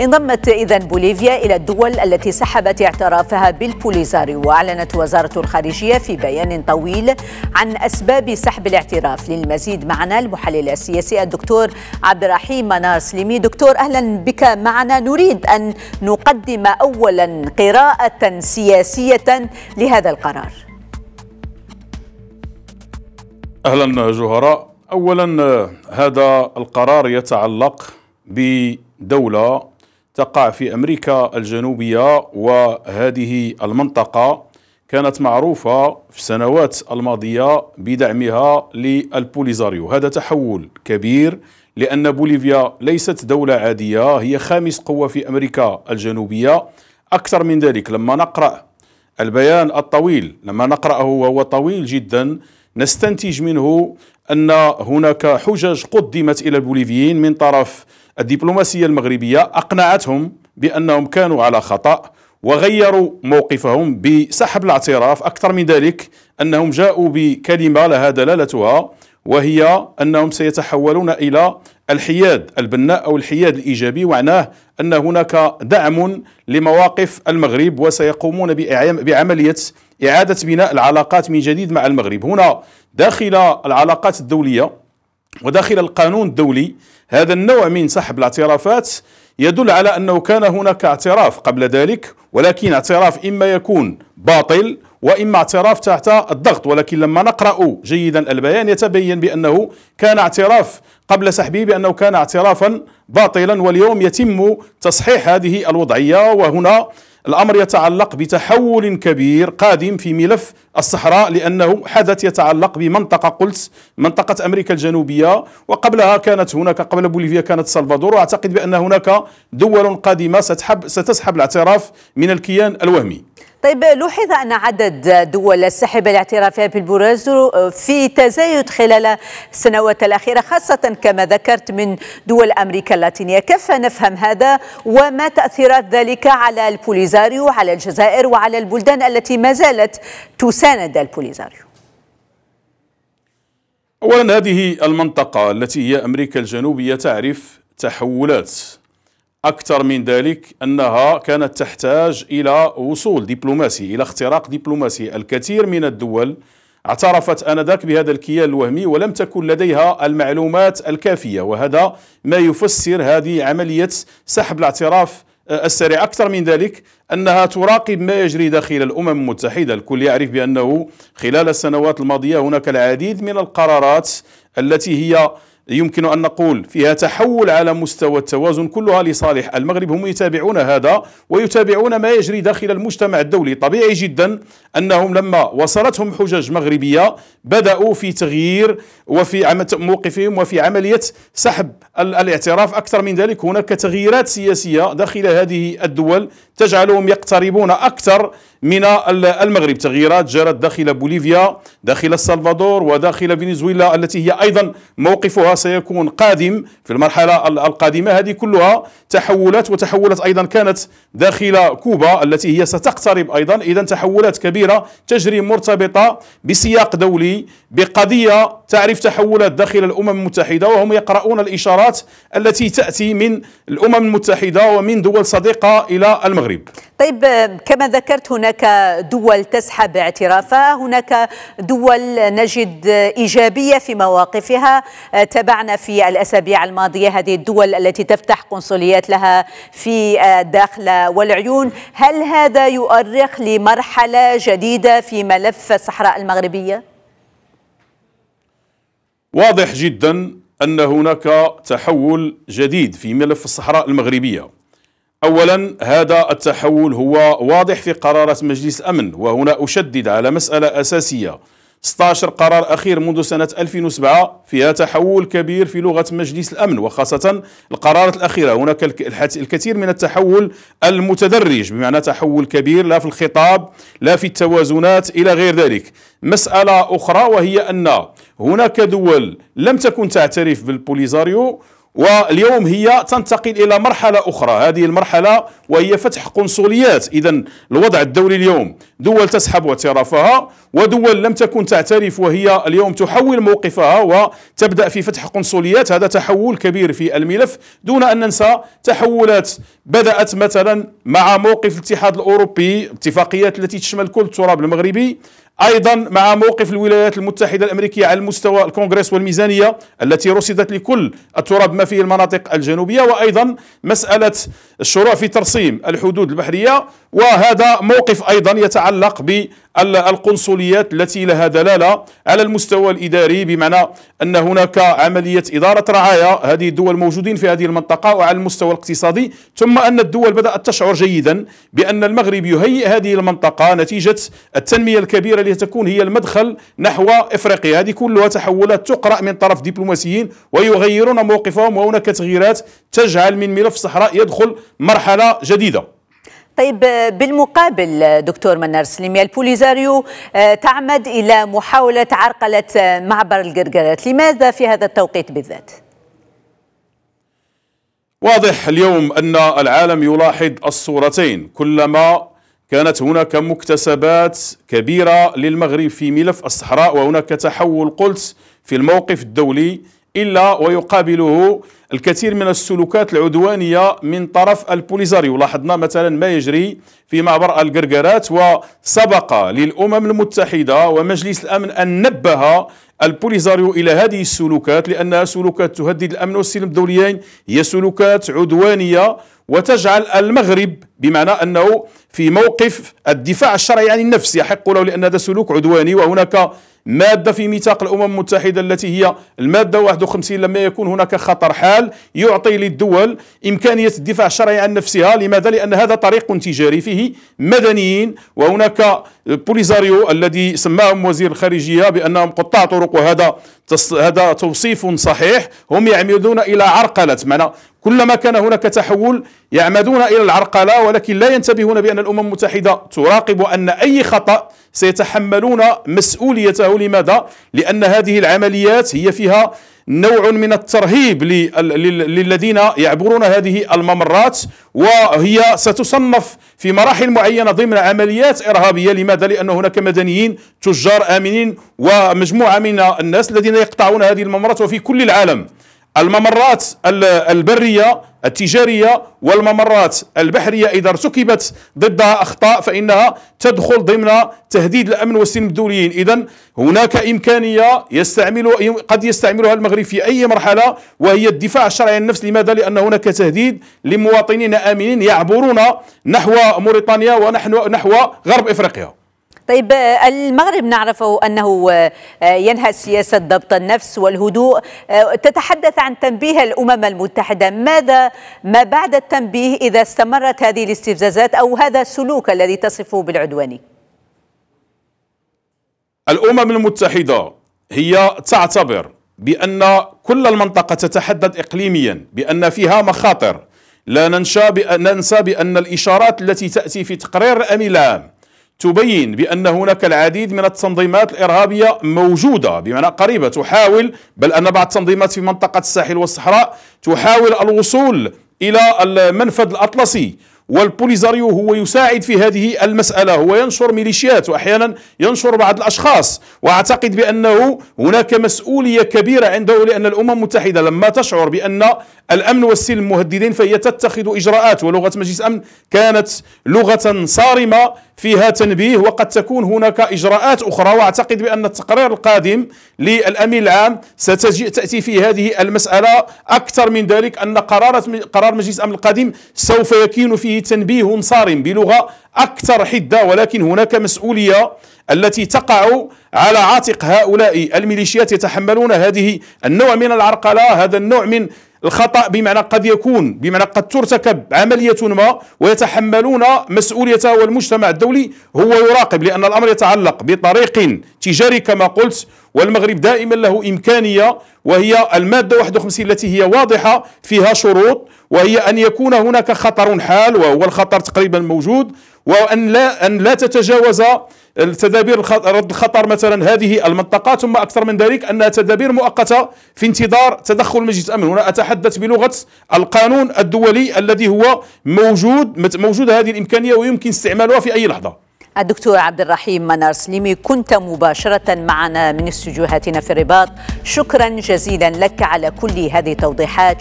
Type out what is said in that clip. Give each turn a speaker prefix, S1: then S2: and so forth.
S1: انضمت إذا بوليفيا إلى الدول التي سحبت اعترافها بالبوليزاريو وأعلنت وزارة الخارجية في بيان طويل عن أسباب سحب الاعتراف للمزيد معنا المحلل السياسي الدكتور عبد الرحيم منار سليمي دكتور أهلا بك معنا نريد أن نقدم أولا قراءة سياسية لهذا القرار
S2: أهلا جهراء أولا هذا القرار يتعلق بدولة تقع في أمريكا الجنوبية وهذه المنطقة كانت معروفة في السنوات الماضية بدعمها للبوليزاريو هذا تحول كبير لأن بوليفيا ليست دولة عادية هي خامس قوة في أمريكا الجنوبية أكثر من ذلك لما نقرأ البيان الطويل لما نقرأه وهو طويل جدا نستنتج منه أن هناك حجج قدمت إلى البوليفيين من طرف الدبلوماسية المغربية أقنعتهم بأنهم كانوا على خطأ وغيروا موقفهم بسحب الاعتراف أكثر من ذلك أنهم جاءوا بكلمة لها دلالتها وهي أنهم سيتحولون إلى الحياد البناء أو الحياد الإيجابي معناه أن هناك دعم لمواقف المغرب وسيقومون بعملية إعادة بناء العلاقات من جديد مع المغرب هنا داخل العلاقات الدولية وداخل القانون الدولي هذا النوع من سحب الاعترافات يدل على أنه كان هناك اعتراف قبل ذلك ولكن اعتراف إما يكون باطل وإما اعتراف تحت الضغط ولكن لما نقرأ جيدا البيان يتبين بأنه كان اعتراف قبل سحبه بأنه كان اعترافا باطلا واليوم يتم تصحيح هذه الوضعية وهنا الأمر يتعلق بتحول كبير قادم في ملف الصحراء لأنه حدث يتعلق بمنطقة قلت منطقة أمريكا الجنوبية وقبلها كانت هناك قبل بوليفيا كانت سلفادور وأعتقد بأن هناك دول قادمة ستحب ستسحب الاعتراف من الكيان الوهمي
S1: طيب لوحظ أن عدد دول السحب الاعتراف بالبروز في تزايد خلال السنوات الأخيرة خاصة كما ذكرت من دول أمريكا اللاتينية كيف نفهم هذا وما تأثيرات ذلك على البوليزاريو على الجزائر وعلى البلدان التي ما زالت تساند البوليزاريو
S2: أولا هذه المنطقة التي هي أمريكا الجنوبية تعرف تحولات أكثر من ذلك أنها كانت تحتاج إلى وصول دبلوماسي إلى اختراق دبلوماسي الكثير من الدول اعترفت آنذاك بهذا الكيان الوهمي ولم تكن لديها المعلومات الكافية وهذا ما يفسر هذه عملية سحب الاعتراف السريع أكثر من ذلك أنها تراقب ما يجري داخل الأمم المتحدة الكل يعرف بأنه خلال السنوات الماضية هناك العديد من القرارات التي هي يمكن أن نقول فيها تحول على مستوى التوازن كلها لصالح المغرب هم يتابعون هذا ويتابعون ما يجري داخل المجتمع الدولي طبيعي جدا أنهم لما وصلتهم حجج مغربية بدأوا في تغيير وفي موقفهم وفي عملية سحب الاعتراف أكثر من ذلك هناك تغييرات سياسية داخل هذه الدول تجعلهم يقتربون أكثر من المغرب تغييرات جرت داخل بوليفيا داخل السلفادور وداخل فنزويلا التي هي أيضا موقفها سيكون قادم في المرحلة القادمة هذه كلها تحولات وتحولات أيضا كانت داخل كوبا التي هي ستقترب أيضا إذا تحولات كبيرة تجري مرتبطة بسياق دولي بقضية تعرف تحولات داخل الامم المتحده وهم يقرؤون الاشارات التي تاتي من الامم المتحده ومن دول صديقه الى المغرب.
S1: طيب كما ذكرت هناك دول تسحب اعترافها، هناك دول نجد ايجابيه في مواقفها، تابعنا في الاسابيع الماضيه هذه الدول التي تفتح قنصليات لها في داخل والعيون، هل هذا يؤرخ لمرحله جديده في ملف الصحراء المغربيه؟
S2: واضح جدا ان هناك تحول جديد في ملف الصحراء المغربيه اولا هذا التحول هو واضح في قرارات مجلس الامن وهنا اشدد على مساله اساسيه 16 قرار اخير منذ سنه 2007 فيها تحول كبير في لغه مجلس الامن وخاصه القرارات الاخيره هناك الكثير من التحول المتدرج بمعنى تحول كبير لا في الخطاب لا في التوازنات الى غير ذلك مساله اخرى وهي ان هناك دول لم تكن تعترف بالبوليزاريو واليوم هي تنتقل الى مرحله اخرى هذه المرحله وهي فتح قنصليات اذا الوضع الدولي اليوم دول تسحب اعترافها ودول لم تكن تعترف وهي اليوم تحول موقفها وتبدا في فتح قنصليات هذا تحول كبير في الملف دون ان ننسى تحولات بدات مثلا مع موقف الاتحاد الاوروبي الاتفاقيات التي تشمل كل التراب المغربي أيضا مع موقف الولايات المتحدة الأمريكية على مستوى الكونغرس والميزانية التي رصدت لكل التراب ما فيه المناطق الجنوبية وأيضا مسألة الشروع في ترسيم الحدود البحرية وهذا موقف ايضا يتعلق بالقنصليات التي لها دلاله على المستوى الاداري بمعنى ان هناك عمليه اداره رعايه هذه الدول موجودين في هذه المنطقه وعلى المستوى الاقتصادي ثم ان الدول بدات تشعر جيدا بان المغرب يهيئ هذه المنطقه نتيجه التنميه الكبيره لتكون هي المدخل نحو افريقيا هذه كلها تحولات تقرا من طرف دبلوماسيين ويغيرون موقفهم وهناك تغييرات تجعل من ملف الصحراء يدخل مرحله جديده
S1: طيب بالمقابل دكتور منار سليمي البوليزاريو آه، تعمد إلى محاولة عرقلة آه، معبر القرقرات لماذا في هذا التوقيت بالذات؟
S2: واضح اليوم أن العالم يلاحظ الصورتين كلما كانت هناك مكتسبات كبيرة للمغرب في ملف الصحراء وهناك تحول قلت في الموقف الدولي إلا ويقابله الكثير من السلوكات العدوانية من طرف البوليزاريو لاحظنا مثلا ما يجري في معبر القرقرات وسبق للأمم المتحدة ومجلس الأمن أن نبه البوليزاريو إلى هذه السلوكات لأنها سلوكات تهدد الأمن والسلم الدوليين هي سلوكات عدوانية وتجعل المغرب بمعنى أنه في موقف الدفاع الشرعي عن النفس يحق له لأن هذا سلوك عدواني وهناك مادة في ميثاق الأمم المتحدة التي هي المادة 51 لما يكون هناك خطر حال يعطي للدول إمكانية الدفاع الشرعي عن نفسها لماذا؟ لأن هذا طريق تجاري فيه مدنيين وهناك بوليزاريو الذي سماهم وزير الخارجية بأنهم قطاع طرق وهذا هذا توصيف صحيح هم يعمدون إلى عرقلة معنى كلما كان هناك تحول يعمدون إلى العرقلة ولكن لا ينتبهون بأن الأمم المتحدة تراقب أن أي خطأ سيتحملون مسؤوليته لماذا؟ لأن هذه العمليات هي فيها نوع من الترهيب للذين يعبرون هذه الممرات وهي ستصنف في مراحل معينة ضمن عمليات إرهابية لماذا؟ لأن هناك مدنيين تجار آمنين ومجموعة من الناس الذين يقطعون هذه الممرات وفي كل العالم الممرات البرية التجارية والممرات البحرية إذا ارتكبت ضدها أخطاء فإنها تدخل ضمن تهديد الأمن والسلم الدوليين إذا هناك إمكانية يستعمل قد يستعملها المغرب في أي مرحلة وهي الدفاع الشرعي عن النفس لماذا؟ لأن هناك تهديد لمواطنين آمنين يعبرون نحو موريتانيا ونحو نحو غرب إفريقيا
S1: طيب المغرب نعرفه أنه آه، ينهى سياسة ضبط النفس والهدوء آه، تتحدث عن تنبيه الأمم المتحدة ماذا ما بعد التنبيه إذا استمرت هذه الاستفزازات أو هذا السلوك الذي تصفه بالعدواني
S2: الأمم المتحدة هي تعتبر بأن كل المنطقة تتحدد إقليميا بأن فيها مخاطر لا ننسى بأن الإشارات التي تأتي في تقرير الأمين العام تبين بأن هناك العديد من التنظيمات الإرهابية موجودة بمعنى قريبة تحاول بل أن بعض التنظيمات في منطقة الساحل والصحراء تحاول الوصول إلى المنفذ الأطلسي والبوليزاريو هو يساعد في هذه المسألة هو ينشر ميليشيات وأحيانا ينشر بعض الأشخاص وأعتقد بأنه هناك مسؤولية كبيرة عنده لأن الأمم المتحدة لما تشعر بأن الأمن والسلم مهددين فهي تتخذ إجراءات ولغة مجلس أمن كانت لغة صارمة فيها تنبيه وقد تكون هناك اجراءات اخرى واعتقد بان التقرير القادم للامين العام ستجي تاتي في هذه المساله اكثر من ذلك ان قرار قرار مجلس الامن القادم سوف يكون فيه تنبيه صارم بلغه اكثر حده ولكن هناك مسؤوليه التي تقع على عاتق هؤلاء الميليشيات يتحملون هذه النوع من العرقله هذا النوع من الخطأ بمعنى قد يكون بمعنى قد ترتكب عملية ما ويتحملون مسؤوليتها والمجتمع الدولي هو يراقب لأن الأمر يتعلق بطريق تجاري كما قلت والمغرب دائما له إمكانية وهي المادة 51 التي هي واضحة فيها شروط وهي أن يكون هناك خطر حال وهو الخطر تقريبا موجود وأن لا أن لا تتجاوز التدابير رد الخطر مثلا هذه المنطقة ثم أكثر من ذلك أنها تدابير مؤقتة في انتظار تدخل مجلس الأمن هنا أتحدث بلغة القانون الدولي الذي هو موجود موجود هذه الإمكانية ويمكن استعمالها في أي لحظة
S1: الدكتور عبد الرحيم منار سليمي كنت مباشرة معنا من استديوهاتنا في الرباط شكرا جزيلا لك على كل هذه التوضيحات